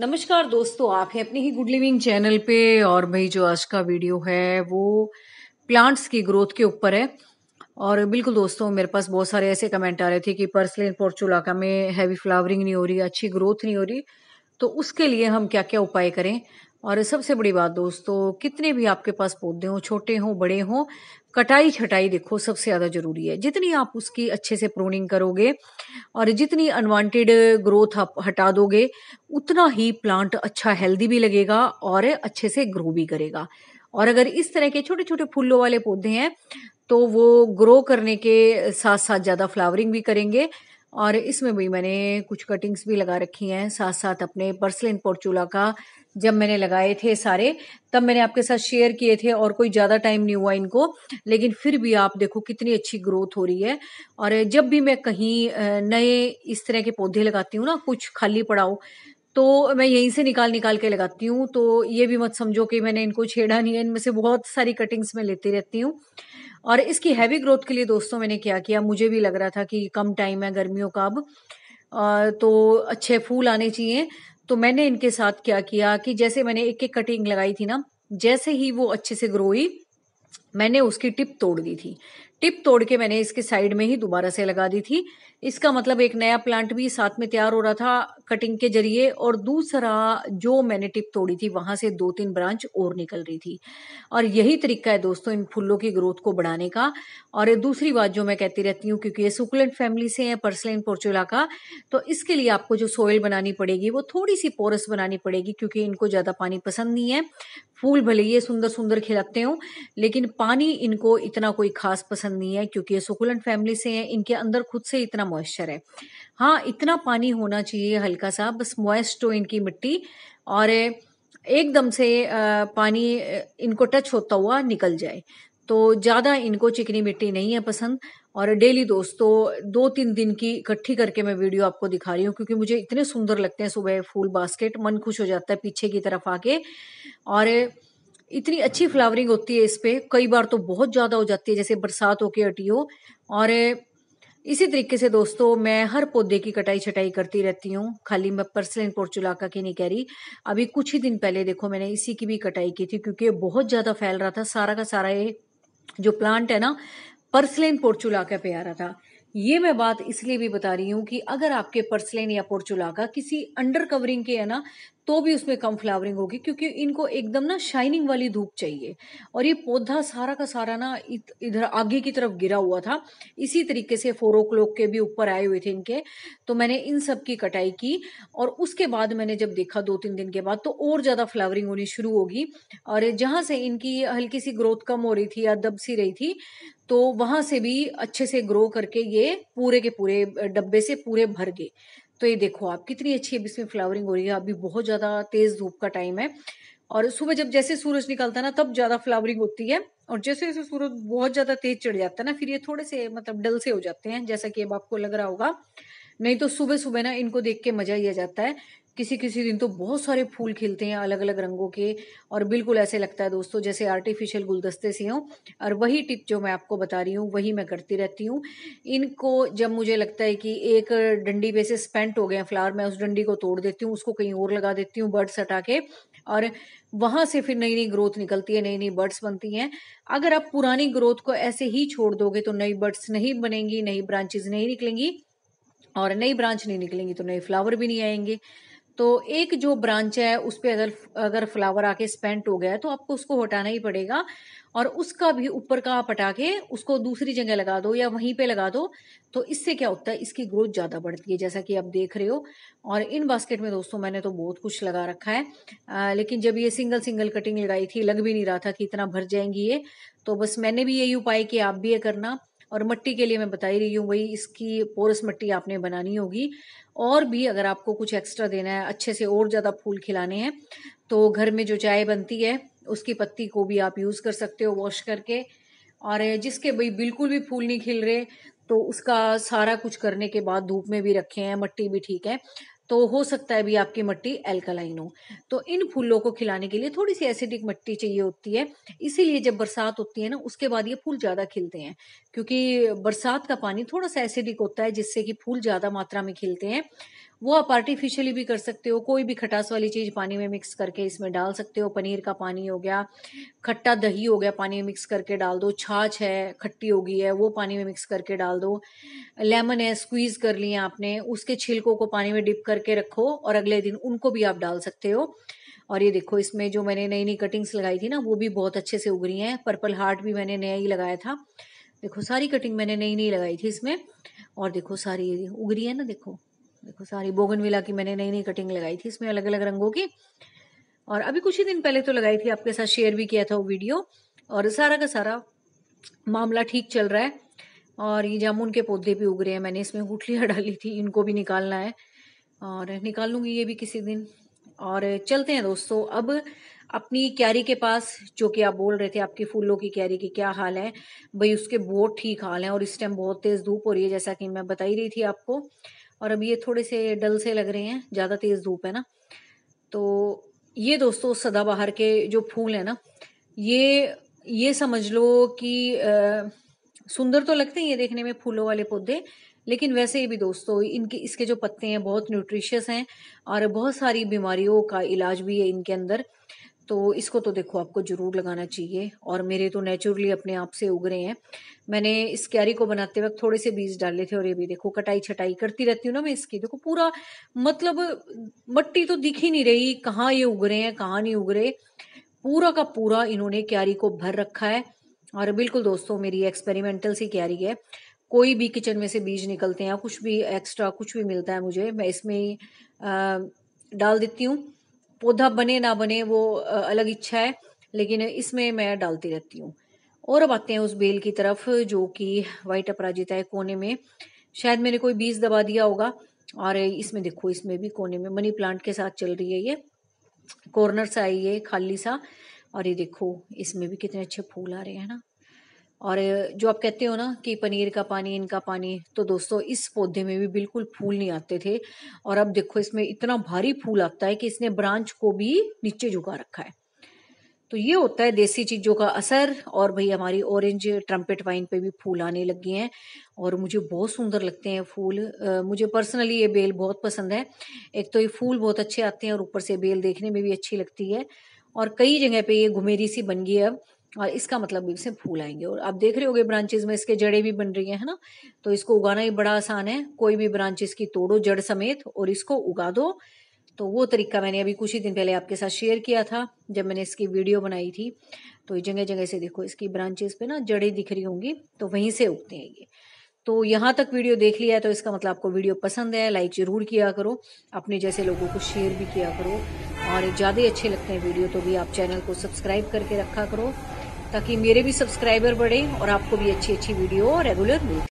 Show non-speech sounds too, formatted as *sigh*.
नमस्कार दोस्तों आप हैं अपने ही गुड लिविंग चैनल पे और भाई जो आज का वीडियो है वो प्लांट्स की ग्रोथ के ऊपर है और बिल्कुल दोस्तों मेरे पास बहुत सारे ऐसे कमेंट आ रहे थे कि पर्सलिन पोर्चुलाका में हैवी फ्लावरिंग नहीं हो रही अच्छी ग्रोथ नहीं हो रही तो उसके लिए हम क्या क्या उपाय करें और सबसे बड़ी बात दोस्तों कितने भी आपके पास पौधे हों छोटे हों बड़े हों कटाई छटाई देखो सबसे ज़्यादा ज़रूरी है जितनी आप उसकी अच्छे से प्रोनिंग करोगे और जितनी अनवांटेड ग्रोथ आप हटा दोगे उतना ही प्लांट अच्छा हेल्दी भी लगेगा और अच्छे से ग्रो भी करेगा और अगर इस तरह के छोटे छोटे फूलों वाले पौधे हैं तो वो ग्रो करने के साथ साथ ज़्यादा फ्लावरिंग भी करेंगे और इसमें भी मैंने कुछ कटिंग्स भी लगा रखी हैं साथ साथ अपने पर्सलिन पोर्चूला का जब मैंने लगाए थे सारे तब मैंने आपके साथ शेयर किए थे और कोई ज़्यादा टाइम नहीं हुआ इनको लेकिन फिर भी आप देखो कितनी अच्छी ग्रोथ हो रही है और जब भी मैं कहीं नए इस तरह के पौधे लगाती हूँ ना कुछ खाली पड़ाओ तो मैं यहीं से निकाल निकाल के लगाती हूँ तो ये भी मत समझो कि मैंने इनको छेड़ा नहीं है इनमें से बहुत सारी कटिंग्स मैं लेती रहती हूँ और इसकी हैवी ग्रोथ के लिए दोस्तों मैंने क्या किया मुझे भी लग रहा था कि कम टाइम है गर्मियों का अब तो अच्छे फूल आने चाहिए तो मैंने इनके साथ क्या किया कि जैसे मैंने एक एक कटिंग लगाई थी ना जैसे ही वो अच्छे से ग्रो हुई मैंने उसकी टिप तोड़ दी थी टिप तोड़ के मैंने इसके साइड में ही दोबारा से लगा दी थी इसका मतलब एक नया प्लांट भी साथ में तैयार हो रहा था कटिंग के जरिए और दूसरा जो मैंने टिप तोड़ी थी वहां से दो तीन ब्रांच और निकल रही थी और यही तरीका है दोस्तों इन फूलों की ग्रोथ को बढ़ाने का और दूसरी बात जो मैं कहती रहती हूँ क्योंकि ये सुकुलेंट फैमिली से है पर्सलेन पोर्चुला का तो इसके लिए आपको जो सोयल बनानी पड़ेगी वो थोड़ी सी पोरस बनानी पड़ेगी क्योंकि इनको ज्यादा पानी पसंद नहीं है फूल भले ये सुंदर सुंदर खिलाते हो लेकिन पानी इनको इतना कोई खास पसंद पसंद नहीं है क्योंकि ये सुकुलेंट फैमिली से हैं इनके अंदर खुद से इतना मॉइस्चर है हाँ इतना पानी होना चाहिए हल्का सा बस मॉइस्ट हो इनकी मिट्टी और एकदम से पानी इनको टच होता हुआ निकल जाए तो ज़्यादा इनको चिकनी मिट्टी नहीं है पसंद और डेली दोस्तों दो तीन दिन की इकट्ठी करके मैं वीडियो आपको दिखा रही हूँ क्योंकि मुझे इतने सुंदर लगते हैं सुबह फूल बास्केट मन खुश हो जाता है पीछे की तरफ आके और इतनी अच्छी फ्लावरिंग होती है इस पर कई बार तो बहुत ज़्यादा हो जाती है जैसे बरसात होके हटी हो और इसी तरीके से दोस्तों मैं हर पौधे की कटाई छटाई करती रहती हूँ खाली मैं पर्सलन पोर्चुलाका की नहीं कह रही अभी कुछ ही दिन पहले देखो मैंने इसी की भी कटाई की थी क्योंकि बहुत ज़्यादा फैल रहा था सारा का सारा ये जो प्लांट है ना पर्सलेन पोर्चुलाका पे आ रहा था ये मैं बात इसलिए भी बता रही हूँ कि अगर आपके पर्सलेन या पोर्चुलाका किसी अंडर कवरिंग के है ना तो भी उसमें कम फ्लावरिंग होगी क्योंकि इनको एकदम ना शाइनिंग वाली धूप चाहिए और ये पौधा सारा का सारा ना इधर आगे की तरफ गिरा हुआ था इसी तरीके से फोर ओ क्लॉक के भी ऊपर आए हुए थे इनके तो मैंने इन सब की कटाई की और उसके बाद मैंने जब देखा दो तीन दिन के बाद तो और ज़्यादा फ्लावरिंग होनी शुरू होगी और जहां से इनकी हल्की सी ग्रोथ कम हो रही थी या दब सी रही थी तो वहां से भी अच्छे से ग्रो करके ये पूरे के पूरे डब्बे से पूरे भर गए तो ये देखो आप कितनी अच्छी अब इसमें फ्लावरिंग हो रही है अभी बहुत ज़्यादा तेज़ धूप का टाइम है और सुबह जब जैसे सूरज निकलता है ना तब ज़्यादा फ्लावरिंग होती है और जैसे जैसे सूरज बहुत ज़्यादा तेज चढ़ जाता है ना फिर ये थोड़े से मतलब डल से हो जाते हैं जैसा कि अब आपको लग रहा होगा नहीं तो सुबह सुबह ना इनको देख के मजा ही आ जाता है किसी किसी दिन तो बहुत सारे फूल खिलते हैं अलग अलग रंगों के और बिल्कुल ऐसे लगता है दोस्तों जैसे आर्टिफिशियल गुलदस्ते से हों और वही टिप जो मैं आपको बता रही हूँ वही मैं करती रहती हूँ इनको जब मुझे लगता है कि एक डंडी पे से स्पेंट हो गए हैं फ्लावर मैं उस डंडी को तोड़ देती हूँ उसको कहीं और लगा देती हूँ बर्ड्स हटा के और वहाँ से फिर नई नई ग्रोथ निकलती है नई नई बर्ड्स बनती हैं अगर आप पुरानी ग्रोथ को ऐसे ही छोड़ दोगे तो नई बर्ड्स नहीं बनेंगी नई ब्रांचेज नहीं निकलेंगी और नई ब्रांच नहीं निकलेंगी तो नए फ्लावर भी नहीं आएंगे तो एक जो ब्रांच है उस पर अगर अगर फ्लावर आके स्पेंट हो गया है तो आपको उसको हटाना ही पड़ेगा और उसका भी ऊपर का आप हटा के उसको दूसरी जगह लगा दो या वहीं पे लगा दो तो इससे क्या होता है इसकी ग्रोथ ज़्यादा बढ़ती है जैसा कि आप देख रहे हो और इन बास्केट में दोस्तों मैंने तो बहुत कुछ लगा रखा है आ, लेकिन जब ये सिंगल सिंगल कटिंग लगाई थी लग भी नहीं रहा था कि इतना भर जाएंगी ये तो बस मैंने भी यही उपाय किया आप भी ये करना और मिट्टी के लिए मैं बता ही रही हूँ भाई इसकी पोरस मट्टी आपने बनानी होगी और भी अगर आपको कुछ एक्स्ट्रा देना है अच्छे से और ज़्यादा फूल खिलाने हैं तो घर में जो चाय बनती है उसकी पत्ती को भी आप यूज़ कर सकते हो वॉश करके और जिसके भाई बिल्कुल भी फूल नहीं खिल रहे तो उसका सारा कुछ करने के बाद धूप में भी रखे हैं मट्टी भी ठीक है तो हो सकता है भी आपकी मट्टी एल्कलाइन हो तो इन फूलों को खिलाने के लिए थोड़ी सी एसिडिक मट्टी चाहिए होती है इसीलिए जब बरसात होती है ना उसके बाद ये फूल ज़्यादा खिलते हैं क्योंकि बरसात का पानी थोड़ा सा एसिडिक होता है जिससे कि फूल ज़्यादा मात्रा में खिलते हैं वो आप आर्टिफिशियली भी कर सकते हो कोई भी खटास वाली चीज़ पानी में मिक्स करके इसमें डाल सकते हो पनीर का पानी हो गया खट्टा दही हो गया पानी में मिक्स करके डाल दो छाछ है खट्टी हो गई है वो पानी में मिक्स करके डाल दो लेमन है स्क्वीज कर लिए आपने उसके छिलकों को पानी में डिप करके रखो और अगले दिन उनको भी आप डाल सकते हो और ये देखो इसमें जो मैंने नई नई कटिंग्स लगाई थी ना वो भी बहुत अच्छे से उगरी हैं पर्पल हार्ट भी मैंने नया ही लगाया था देखो सारी कटिंग मैंने नई नई लगाई थी इसमें और देखो सारी उगरी है ना देखो देखो सारी बोगनविला की मैंने नई नई कटिंग लगाई थी इसमें अलग अलग रंगों की और अभी कुछ ही दिन पहले तो लगाई थी आपके साथ शेयर भी किया था वो वीडियो और सारा का सारा मामला ठीक चल रहा है और ये जामुन के पौधे भी उग रहे हैं मैंने इसमें गुठलियाँ *laughs* डाली थी इनको भी निकालना है और निकाल लूंगी ये भी किसी दिन और चलते हैं दोस्तों अब अपनी क्यारी के पास जो कि आप बोल रहे थे आपकी फूलों की क्यारी की क्या हाल है भाई उसके बहुत ठीक हाल है और इस टाइम बहुत तेज़ धूप हो रही है जैसा कि मैं बताई रही थी आपको और अब ये थोड़े से डल से लग रहे हैं ज़्यादा तेज़ धूप है ना तो ये दोस्तों सदाबहार के जो फूल हैं ना ये ये समझ लो कि सुंदर तो लगते हैं ये देखने में फूलों वाले पौधे लेकिन वैसे ही भी दोस्तों इनके इसके जो पत्ते हैं बहुत न्यूट्रिशियस हैं और बहुत सारी बीमारियों का इलाज भी है इनके अंदर तो इसको तो देखो आपको ज़रूर लगाना चाहिए और मेरे तो नेचुरली अपने आप से उग रहे हैं मैंने इस क्यारी को बनाते वक्त थोड़े से बीज डाले थे और ये भी देखो कटाई छटाई करती रहती हूँ ना मैं इसकी देखो पूरा मतलब मट्टी तो दिख ही नहीं रही कहाँ ये उग रहे हैं कहाँ नहीं उग रहे पूरा का पूरा इन्होंने क्यारी को भर रखा है और बिल्कुल दोस्तों मेरी एक्सपेरिमेंटल सी क्यारी है कोई भी किचन में से बीज निकलते हैं कुछ भी एक्स्ट्रा कुछ भी मिलता है मुझे मैं इसमें डाल देती हूँ पौधा बने ना बने वो अलग इच्छा है लेकिन इसमें मैं डालती रहती हूँ और अब आते हैं उस बेल की तरफ जो कि वाइट अपराजिता है कोने में शायद मैंने कोई बीज दबा दिया होगा और इसमें देखो इसमें भी कोने में मनी प्लांट के साथ चल रही है ये कॉर्नर सा है ये खाली सा और ये देखो इसमें भी कितने अच्छे फूल आ रहे हैं ना और जो आप कहते हो ना कि पनीर का पानी इनका पानी तो दोस्तों इस पौधे में भी बिल्कुल फूल नहीं आते थे और अब देखो इसमें इतना भारी फूल आता है कि इसने ब्रांच को भी नीचे झुका रखा है तो ये होता है देसी चीज़ों का असर और भाई हमारी ऑरेंज ट्रम्पेट वाइन पे भी फूल आने लग गए हैं और मुझे बहुत सुंदर लगते हैं फूल मुझे पर्सनली ये बेल बहुत पसंद है एक तो ये फूल बहुत अच्छे आते हैं और ऊपर से बेल देखने में भी अच्छी लगती है और कई जगह पे ये घुमेरी सी बन गई है अब और इसका मतलब भी इसमें फूल आएंगे और आप देख रहे गए ब्रांचेज में इसके जड़ें भी बन रही हैं है ना तो इसको उगाना ही बड़ा आसान है कोई भी ब्रांचेस की तोड़ो जड़ समेत और इसको उगा दो तो वो तरीका मैंने अभी कुछ ही दिन पहले आपके साथ शेयर किया था जब मैंने इसकी वीडियो बनाई थी तो जगह जगह से देखो इसकी ब्रांचेस पे ना जड़ें दिख रही होंगी तो वहीं से उगते हैं ये तो यहाँ तक वीडियो देख लिया है तो इसका मतलब आपको वीडियो पसंद है लाइक जरूर किया करो अपने जैसे लोगों को शेयर भी किया करो और ज़्यादा अच्छे लगते हैं वीडियो तो भी आप चैनल को सब्सक्राइब करके रखा करो ताकि मेरे भी सब्सक्राइबर बढ़े और आपको भी अच्छी अच्छी वीडियो रेगुलर मिले